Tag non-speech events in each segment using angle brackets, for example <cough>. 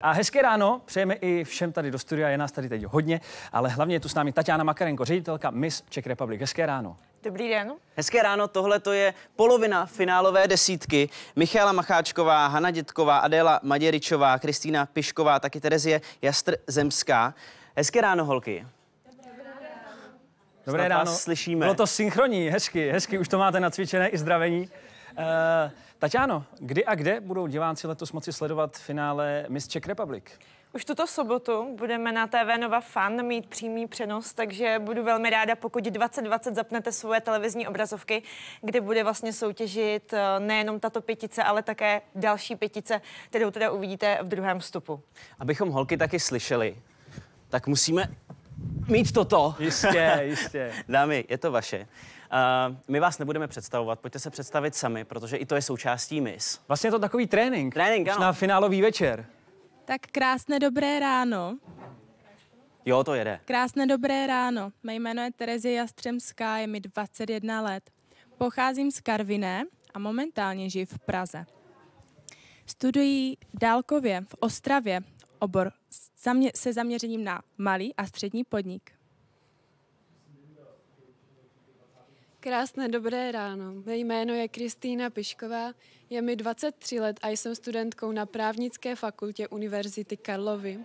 A hezké ráno přejeme i všem tady do studia, je nás tady teď hodně, ale hlavně je tu s námi Tatiana Makarenko, ředitelka Miss Czech Republic. Hezké ráno. Dobrý den. Hezké ráno, tohle to je polovina finálové desítky. Michála Macháčková, Hana Dětková, Adéla Maděričová, Kristýna Pišková, taky Terezie Jastr Zemská. Hezké ráno, holky. Dobré Dobré ráno. Slyšíme. Bylo to synchronní, hezky, hezky, už to máte nacvičené i zdravení. Eh, Tatiano, kdy a kde budou diváci letos moci sledovat finále Miss Czech Republic? Už tuto sobotu budeme na TV Nova Fan mít přímý přenos, takže budu velmi ráda, pokud 2020 zapnete svoje televizní obrazovky, kde bude vlastně soutěžit eh, nejenom tato pětice, ale také další pětice, kterou teda uvidíte v druhém vstupu. Abychom holky taky slyšeli, tak musíme mít toto. Jistě, <laughs> jistě. Dámy, je to vaše. Uh, my vás nebudeme představovat, pojďte se představit sami, protože i to je součástí MIS. Vlastně je to takový trénink. Trénink, ano. Na finálový večer. Tak krásné dobré ráno. Jo, to jede. Krásné dobré ráno. Mé jméno je Terezie Jastřemská, je mi 21 let. Pocházím z Karviné a momentálně žiji v Praze. Studuji dálkově v Ostravě obor se zaměřením na malý a střední podnik. Krásné dobré ráno. Mé jméno je Kristýna Pišková, je mi 23 let a jsem studentkou na právnické fakultě Univerzity Karlovy.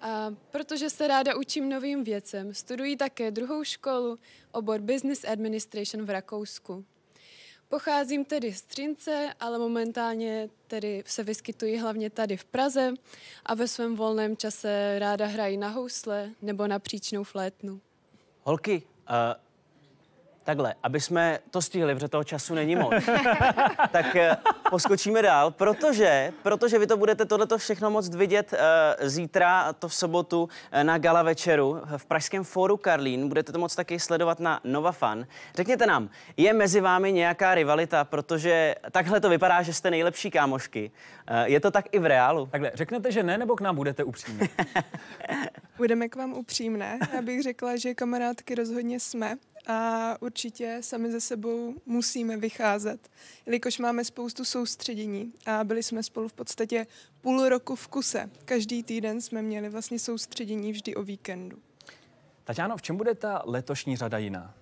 A protože se ráda učím novým věcem, studuji také druhou školu, obor Business Administration v Rakousku. Pocházím tedy z Třince, ale momentálně tedy se vyskytuji hlavně tady v Praze a ve svém volném čase ráda hrají na housle nebo na příčnou flétnu. Holky, uh... Takhle, aby jsme to stihli, protože toho času není moc. <laughs> tak eh, poskočíme dál, protože, protože vy to budete tohleto všechno moc vidět uh, zítra, a to v sobotu, uh, na gala večeru v Pražském fóru Karlín. Budete to moc taky sledovat na Nova Fan. Řekněte nám, je mezi vámi nějaká rivalita, protože takhle to vypadá, že jste nejlepší kámošky. Uh, je to tak i v reálu? Takhle, řeknete, že ne, nebo k nám budete upřímní? <laughs> Budeme k vám upřímné. Já bych řekla, že kamarádky rozhodně jsme a určitě sami ze sebou musíme vycházet, jelikož máme spoustu soustředění a byli jsme spolu v podstatě půl roku v kuse. Každý týden jsme měli vlastně soustředění vždy o víkendu. Tatiano, v čem bude ta letošní řada jiná?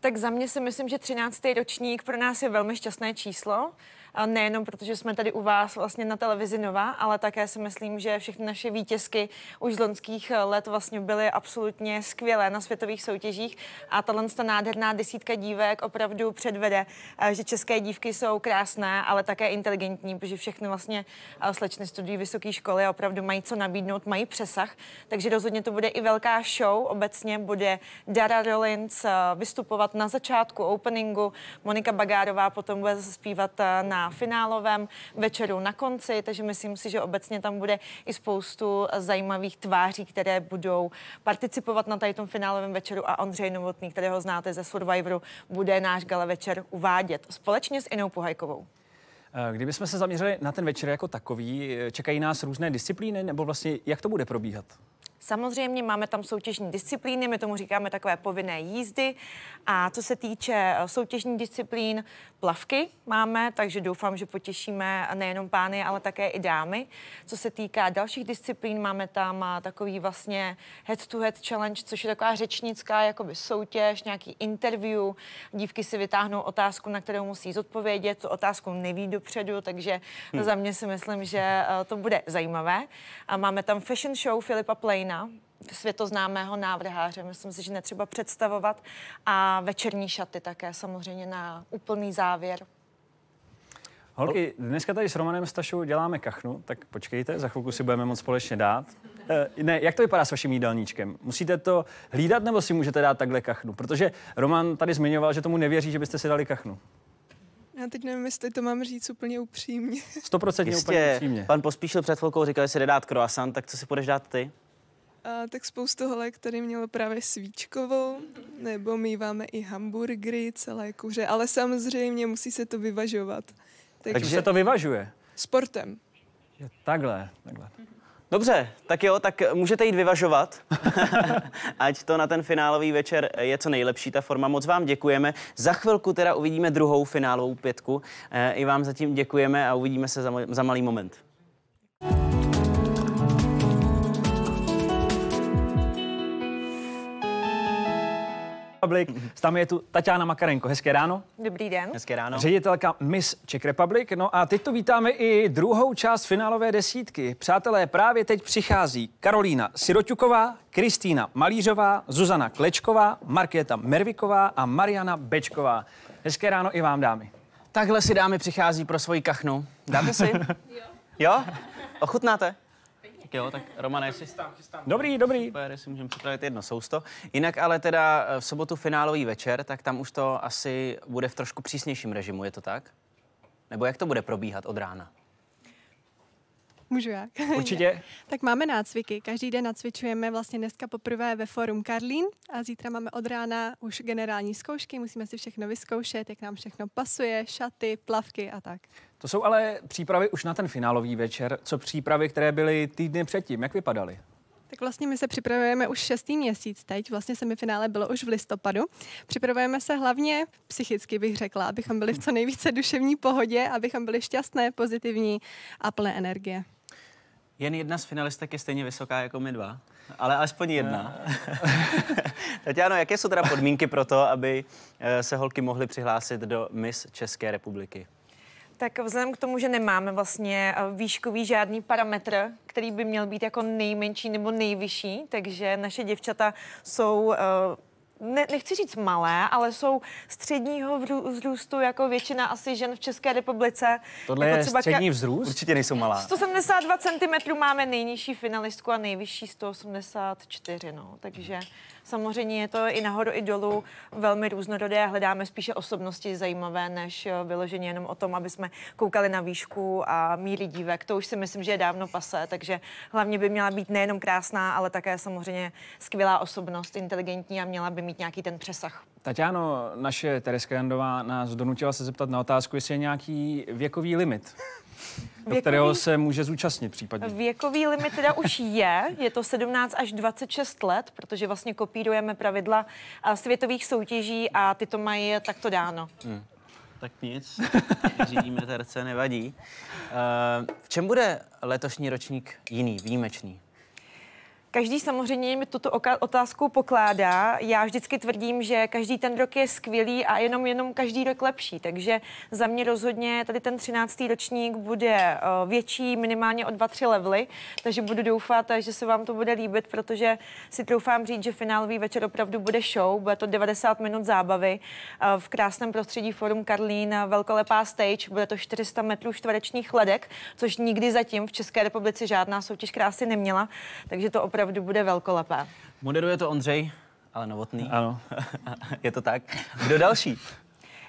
Tak za mě si myslím, že 13. ročník pro nás je velmi šťastné číslo a nejenom protože jsme tady u vás vlastně na televizi Nova, ale také si myslím, že všechny naše vítězky už z loňských eh, let vlastně byly absolutně skvělé na světových soutěžích a tahle ta nádherná desítka dívek opravdu předvede, eh, že české dívky jsou krásné, ale také inteligentní, protože všechny vlastně eh, slečny studují vysoké školy a opravdu mají co nabídnout, mají přesah, takže rozhodně to bude i velká show. Obecně bude Dara Rollins vystupovat na začátku openingu, Monika Bagárová potom bude zpívat na na finálovém večeru na konci, takže myslím si, že obecně tam bude i spoustu zajímavých tváří, které budou participovat na tady tom finálovém večeru a Ondřej Novotný, kterého znáte ze Survivoru, bude náš gala večer uvádět společně s Inou Puhajkovou. Eh, kdybychom se zaměřili na ten večer jako takový, eh, čekají nás různé disciplíny, nebo vlastně jak to bude probíhat? Samozřejmě máme tam soutěžní disciplíny, my tomu říkáme takové povinné jízdy. A co se týče eh, soutěžní disciplín, plavky máme, takže doufám, že potěšíme nejenom pány, ale také i dámy. Co se týká dalších disciplín, máme tam eh, takový vlastně head-to-head challenge, což je taková řečnická jakoby soutěž, nějaký interview. Dívky si vytáhnou otázku, na kterou musí zodpovědět, tu otázku neví dopředu, takže hmm. za mě si myslím, že eh, to bude zajímavé. A máme tam fashion show Filipa Plain, Kleina, světoznámého návrháře, myslím si, že netřeba představovat. A večerní šaty také samozřejmě na úplný závěr. Holky, dneska tady s Romanem Stašou děláme kachnu, tak počkejte, za chvilku si budeme moc společně dát. Eh, ne, jak to vypadá s vaším jídelníčkem? Musíte to hlídat nebo si můžete dát takhle kachnu? Protože Roman tady zmiňoval, že tomu nevěří, že byste si dali kachnu. Já teď nevím, jestli to mám říct úplně upřímně. 100% úplně upřímně. Pan Pospíšil před chvilkou říkal, že si jde dát croissant, tak co si půjdeš dát ty? A tak spoustu holek tady mělo právě svíčkovou, nebo míváme i hamburgery, celé kuře, ale samozřejmě musí se to vyvažovat. Tak Takže se to vyvažuje? Sportem. Je takhle, takhle. Dobře, tak jo, tak můžete jít vyvažovat, <laughs> ať to na ten finálový večer je co nejlepší ta forma. Moc vám děkujeme. Za chvilku teda uvidíme druhou finálovou pětku. E, I vám zatím děkujeme a uvidíme se za, za malý moment. Republic. S námi je tu Tatiana Makarenko. Hezké ráno. Dobrý den. Hezké ráno. Ředitelka Miss Czech Republic. No a teď tu vítáme i druhou část finálové desítky. Přátelé, právě teď přichází Karolína Siroťuková, Kristýna Malířová, Zuzana Klečková, Markéta Merviková a Mariana Bečková. Hezké ráno i vám, dámy. Takhle si dámy přichází pro svoji kachnu. Dáte si? jo. <laughs> Jo? Ochutnáte? Jo, tak Romane, jestli... Chystám, chystám. Dobrý, dobrý. Super, jestli můžeme připravit jedno sousto. Jinak ale teda eh, v sobotu finálový večer, tak tam už to asi bude v trošku přísnějším režimu, je to tak? Nebo jak to bude probíhat od rána? Můžu já? Určitě. <laughs> tak máme nácviky. Každý den nacvičujeme vlastně dneska poprvé ve Forum Karlín a zítra máme od rána už generální zkoušky. Musíme si všechno vyzkoušet, jak nám všechno pasuje, šaty, plavky a tak. To jsou ale přípravy už na ten finálový večer. Co přípravy, které byly týdny předtím? Jak vypadaly? Tak vlastně my se připravujeme už šestý měsíc teď, vlastně semifinále bylo už v listopadu. Připravujeme se hlavně psychicky, bych řekla, abychom byli v co nejvíce duševní pohodě, abychom byli šťastné, pozitivní a plné energie. Jen jedna z finalistek je stejně vysoká jako my dva, ale alespoň jedna. <laughs> Tatiano, jaké jsou teda podmínky pro to, aby eh, se holky mohly přihlásit do Miss České republiky? Tak vzhledem k tomu, že nemáme vlastně eh, výškový žádný parametr, který by měl být jako nejmenší nebo nejvyšší, takže naše děvčata jsou eh, ne, nechci říct malé, ale jsou středního vzrůstu jako většina asi žen v České republice. Tohle jako je třeba střední vzrůst? Určitě nejsou malá. 172 cm máme nejnižší finalistku a nejvyšší 184, no, takže samozřejmě je to i nahoru, i dolů velmi různorodé. Hledáme spíše osobnosti zajímavé, než eh, vyloženě jenom o tom, aby jsme koukali na výšku a míry dívek. To už si myslím, že je dávno pase, takže hlavně by měla být nejenom krásná, ale také samozřejmě skvělá osobnost, inteligentní a měla by mít nějaký ten přesah. Tatiano, naše Tereska Jandová nás donutila se zeptat na otázku, jestli je nějaký věkový limit. do věkový, kterého se může zúčastnit případně. Věkový limit teda už je, je to 17 až 26 let, protože vlastně kopírujeme pravidla eh, světových soutěží a ty to mají takto dáno. Hmm. Tak nic, řídíme <laughs> terce, nevadí. Eh, v čem bude letošní ročník jiný, výjimečný? Každý samozřejmě mi tuto otázku pokládá. Já vždycky tvrdím, že každý ten rok je skvělý a jenom jenom každý rok lepší. Takže za mě rozhodně tady ten 13. ročník bude eh, větší minimálně o 2-3 levely, takže budu doufat, že se vám to bude líbit, protože si troufám říct, že finálový večer opravdu bude show, bude to 90 minut zábavy eh, v krásném prostředí Forum Karlín, velkolepá stage, bude to 400 metrů čtverečních ledek, což nikdy zatím v České republice žádná soutěž krásy neměla, takže to opravdu opravdu bude velkolepé. Moderuje to Ondřej, ale novotný. Ano. <laughs> je to tak. Kdo další?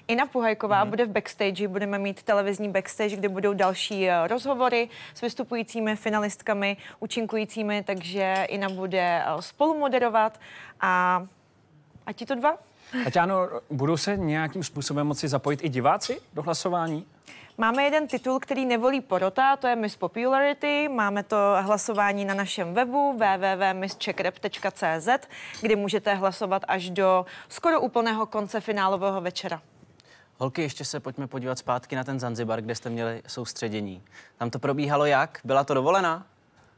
Ina Puhajková hmm. bude v backstage, budeme mít televizní backstage, kde budou další eh, rozhovory s vystupujícími finalistkami, účinkujícími, takže Ina bude eh, spolu moderovat a, a ti to dva? Tatiano, budou se nějakým způsobem moci zapojit i diváci do hlasování? Máme jeden titul, který nevolí porota, to je Miss Popularity. Máme to hlasování na našem webu www.misscheckrep.cz, kdy můžete hlasovat až do skoro úplného konce finálového večera. Holky, ještě se pojďme podívat zpátky na ten Zanzibar, kde jste měli soustředění. Tam to probíhalo jak? Byla to dovolená?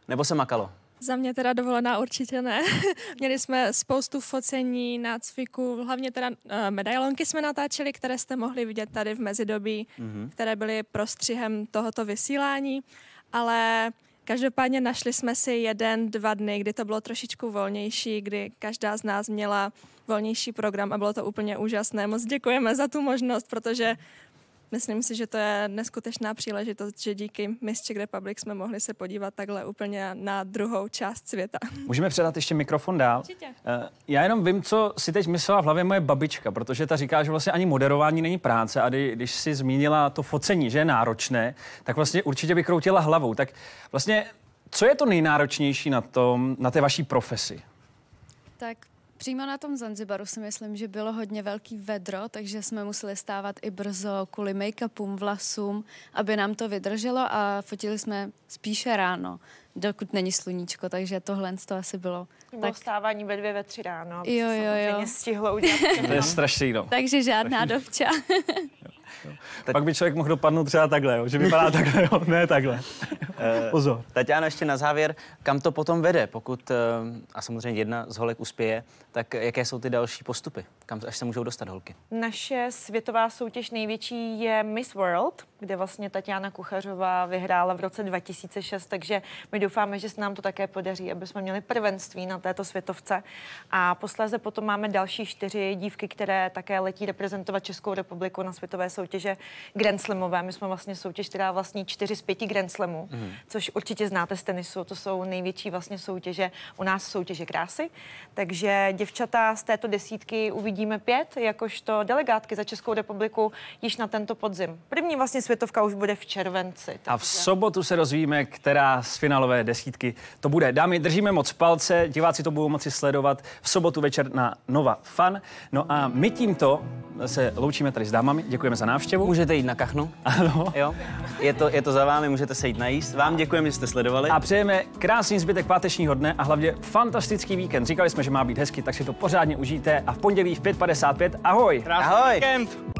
Nebo se makalo? Za mě teda dovolená určitě ne. <laughs> Měli jsme spoustu focení, nácviků, hlavně teda eh, medailonky jsme natáčeli, které jste mohli vidět tady v mezidobí, mm-hmm. které byly prostřihem tohoto vysílání, ale každopádně našli jsme si jeden, dva dny, kdy to bylo trošičku volnější, kdy každá z nás měla volnější program a bylo to úplně úžasné. Moc děkujeme za tu možnost, protože Myslím si, že to je neskutečná příležitost, že díky Miss Czech Republic jsme mohli se podívat takhle úplně na druhou část světa. Můžeme předat ještě mikrofon dál. Určitě. Eh, já jenom vím, co si teď myslela v hlavě moje babička, protože ta říká, že vlastně ani moderování není práce a když si zmínila to focení, že je náročné, tak vlastně určitě by kroutila hlavou. Tak vlastně co je to nejnáročnější na, tom, na té vaší profesi? Tak Přímo na tom Zanzibaru si myslím, že bylo hodně velký vedro, takže jsme museli stávat i brzo kvůli make-upům, vlasům, aby nám to vydrželo a fotili jsme spíše ráno, dokud není sluníčko, takže tohle to asi bylo. Bylo tak... stávání ve dvě, ve tři ráno, jo, jo, jo. stihlo <laughs> udělat. to je strašný, no. Takže žádná dovča. <laughs> jo, jo. Tak... <laughs> Pak by člověk mohl dopadnout třeba takhle, jo, že vypadá takhle, jo, ne takhle. Eh, Pozor. Tatiana, ještě na závěr, kam to potom vede, pokud, eh, a samozřejmě jedna z holek uspěje, tak jaké jsou ty další postupy, kam až se můžou dostat holky? Naše světová soutěž největší je Miss World, kde vlastně Tatiana Kuchařová vyhrála v roce 2006, takže my doufáme, že se nám to také podaří, aby jsme měli prvenství na této světovce. A posléze potom máme další čtyři dívky, které také letí reprezentovat Českou republiku na světové soutěže Grand Slamové. My jsme vlastně soutěž, která vlastní čtyři z pěti Grand Slamů. Mm což určitě znáte z tenisu, to jsou největší vlastně soutěže, u nás soutěže krásy. Takže děvčata z této desítky uvidíme pět, jakožto delegátky za Českou republiku již na tento podzim. První vlastně světovka už bude v červenci. Takže... A v sobotu se rozvíme, která z finálové desítky to bude. Dámy, držíme moc palce, diváci to budou moci sledovat v sobotu večer na Nova Fan. No a my tímto se loučíme tady s dámami, děkujeme za návštěvu. Můžete jít na kachnu. Ano. Jo. Je, to, je to za vámi, můžete se jít najíst. Vám děkujeme, že jste sledovali. A přejeme krásný zbytek pátečního dne a hlavně fantastický víkend. Říkali jsme, že má být hezky, tak si to pořádně užijte a v pondělí v 5.55 ahoj. Krásný ahoj. víkend.